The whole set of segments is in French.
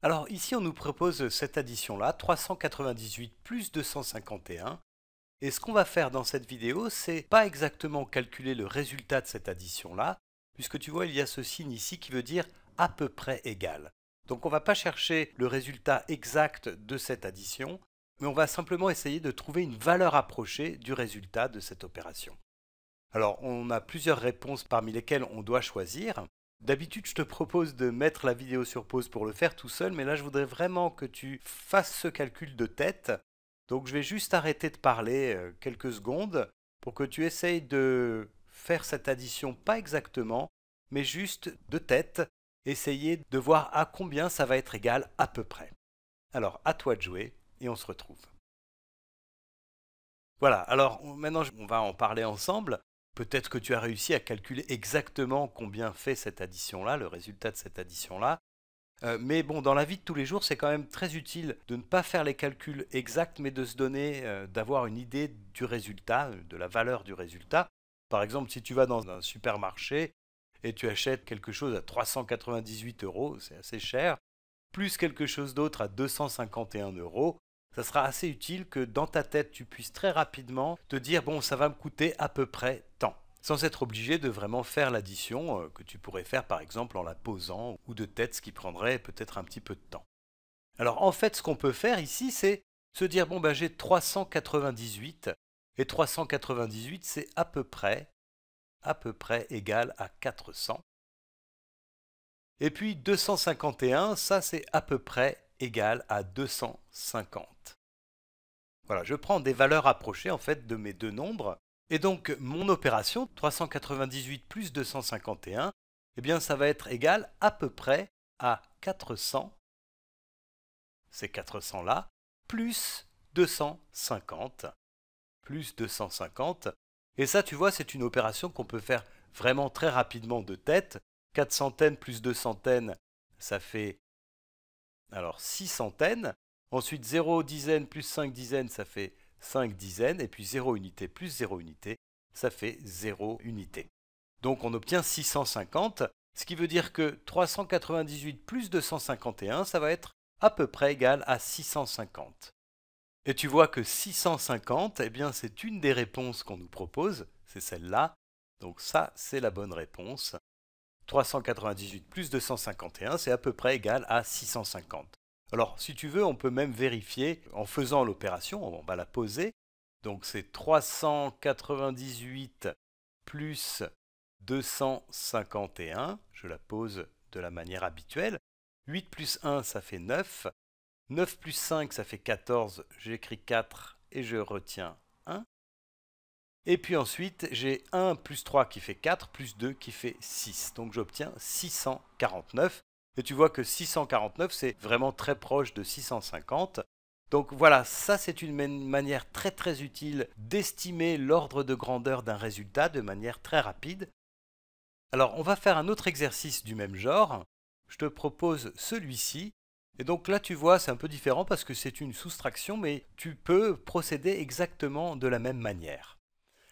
Alors ici, on nous propose cette addition-là, 398 plus 251. Et ce qu'on va faire dans cette vidéo, c'est pas exactement calculer le résultat de cette addition-là, puisque tu vois, il y a ce signe ici qui veut dire à peu près égal. Donc on ne va pas chercher le résultat exact de cette addition, mais on va simplement essayer de trouver une valeur approchée du résultat de cette opération. Alors on a plusieurs réponses parmi lesquelles on doit choisir. D'habitude, je te propose de mettre la vidéo sur pause pour le faire tout seul, mais là, je voudrais vraiment que tu fasses ce calcul de tête. Donc, je vais juste arrêter de parler euh, quelques secondes pour que tu essayes de faire cette addition, pas exactement, mais juste de tête, essayer de voir à combien ça va être égal à peu près. Alors, à toi de jouer et on se retrouve. Voilà, alors maintenant on va en parler ensemble. Peut-être que tu as réussi à calculer exactement combien fait cette addition-là, le résultat de cette addition-là. Euh, mais bon, dans la vie de tous les jours, c'est quand même très utile de ne pas faire les calculs exacts, mais de se donner, euh, d'avoir une idée du résultat, euh, de la valeur du résultat. Par exemple, si tu vas dans un supermarché et tu achètes quelque chose à 398 euros, c'est assez cher, plus quelque chose d'autre à 251 euros, ça sera assez utile que dans ta tête, tu puisses très rapidement te dire, bon, ça va me coûter à peu près tant sans être obligé de vraiment faire l'addition euh, que tu pourrais faire par exemple en la posant ou de tête, ce qui prendrait peut-être un petit peu de temps. Alors en fait, ce qu'on peut faire ici, c'est se dire, bon, bah j'ai 398, et 398, c'est à peu près, à peu près égal à 400. Et puis 251, ça c'est à peu près égale à 250. Voilà, je prends des valeurs approchées en fait de mes deux nombres. Et donc mon opération 398 plus 251, eh bien ça va être égal à peu près à 400, ces 400 là, plus 250, plus 250. Et ça, tu vois, c'est une opération qu'on peut faire vraiment très rapidement de tête. 4 centaines plus 2 centaines, ça fait alors 6 centaines. Ensuite 0 dizaine plus 5 dizaines, ça fait 5 dizaines. Et puis 0 unité plus 0 unités, ça fait 0 unité. Donc on obtient 650, ce qui veut dire que 398 plus 251, ça va être à peu près égal à 650. Et tu vois que 650, eh c'est une des réponses qu'on nous propose, c'est celle-là. Donc ça, c'est la bonne réponse. 398 plus 251, c'est à peu près égal à 650. Alors, si tu veux, on peut même vérifier en faisant l'opération, on va la poser. Donc, c'est 398 plus 251. Je la pose de la manière habituelle. 8 plus 1, ça fait 9. 9 plus 5, ça fait 14. J'écris 4 et je retiens 1. Et puis ensuite, j'ai 1 plus 3 qui fait 4, plus 2 qui fait 6. Donc j'obtiens 649. Et tu vois que 649, c'est vraiment très proche de 650. Donc voilà, ça c'est une manière très très utile d'estimer l'ordre de grandeur d'un résultat de manière très rapide. Alors on va faire un autre exercice du même genre. Je te propose celui-ci. Et donc là tu vois, c'est un peu différent parce que c'est une soustraction, mais tu peux procéder exactement de la même manière.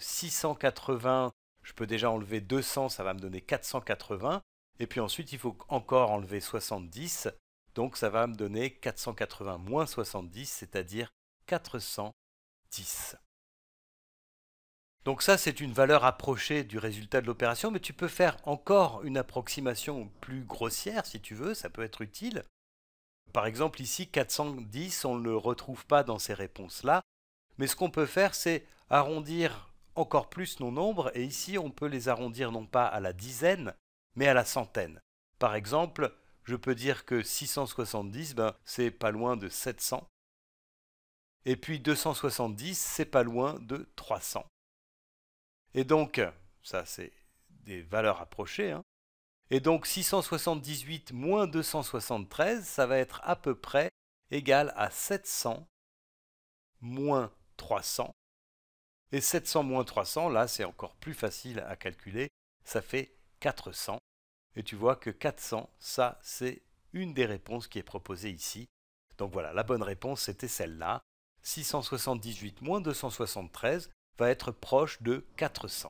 680, je peux déjà enlever 200, ça va me donner 480. Et puis ensuite, il faut encore enlever 70, donc ça va me donner 480 moins 70, c'est-à-dire 410. Donc ça, c'est une valeur approchée du résultat de l'opération, mais tu peux faire encore une approximation plus grossière si tu veux, ça peut être utile. Par exemple, ici, 410, on ne le retrouve pas dans ces réponses-là, mais ce qu'on peut faire, c'est arrondir encore plus nos nombres, et ici on peut les arrondir non pas à la dizaine, mais à la centaine. Par exemple, je peux dire que 670, ben, c'est pas loin de 700. Et puis 270, c'est pas loin de 300. Et donc, ça c'est des valeurs approchées. Hein. Et donc 678 moins 273, ça va être à peu près égal à 700 moins 300, et 700 moins 300, là c'est encore plus facile à calculer, ça fait 400. Et tu vois que 400, ça c'est une des réponses qui est proposée ici. Donc voilà, la bonne réponse c'était celle-là. 678 moins 273 va être proche de 400.